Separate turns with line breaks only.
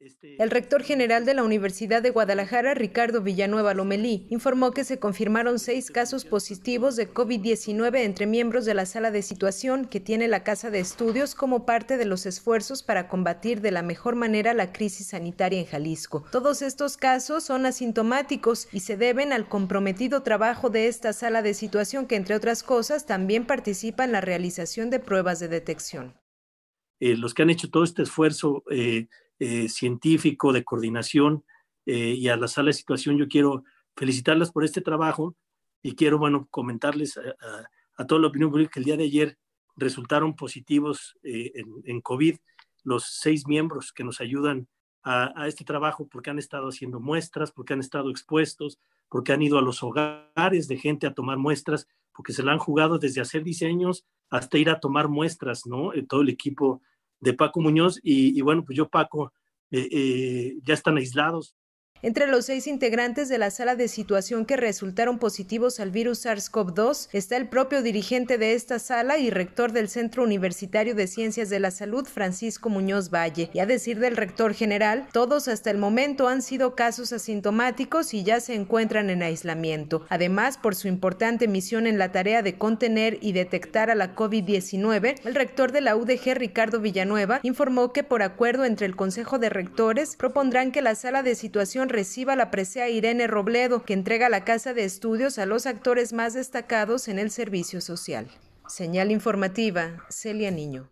Este El rector general de la Universidad de Guadalajara, Ricardo Villanueva Lomelí, informó que se confirmaron seis este casos positivos de COVID-19 entre miembros de la sala de situación que tiene la Casa de Estudios como parte de los esfuerzos para combatir de la mejor manera la crisis sanitaria en Jalisco. Todos estos casos son asintomáticos y se deben al comprometido trabajo de esta sala de situación que, entre otras cosas, también participa en la realización de pruebas de detección.
Eh, los que han hecho todo este esfuerzo eh, eh, científico, de coordinación eh, y a la sala de situación. Yo quiero felicitarlas por este trabajo y quiero, bueno, comentarles a, toda la opinión pública que el día de ayer resultaron positivos eh, en, COVID los seis miembros que nos ayudan a, a, este trabajo porque han estado haciendo muestras, porque han estado expuestos, porque han ido a los hogares de gente a tomar muestras, porque se la han jugado desde hacer diseños hasta ir a tomar muestras, ¿no? Todo el equipo de Paco Muñoz y, bueno, pues yo, Paco, eh, eh, ya están aislados.
Entre los seis integrantes de la sala de situación que resultaron positivos al virus SARS-CoV-2 está el propio dirigente de esta sala y rector del Centro Universitario de Ciencias de la Salud, Francisco Muñoz Valle. Y a decir del rector general, todos hasta el momento han sido casos asintomáticos y ya se encuentran en aislamiento. Además, por su importante misión en la tarea de contener y detectar a la COVID-19, el rector de la UDG, Ricardo Villanueva, informó que por acuerdo entre el Consejo de Rectores propondrán que la sala de situación reciba la presea Irene Robledo, que entrega la Casa de Estudios a los actores más destacados en el servicio social. Señal informativa, Celia Niño.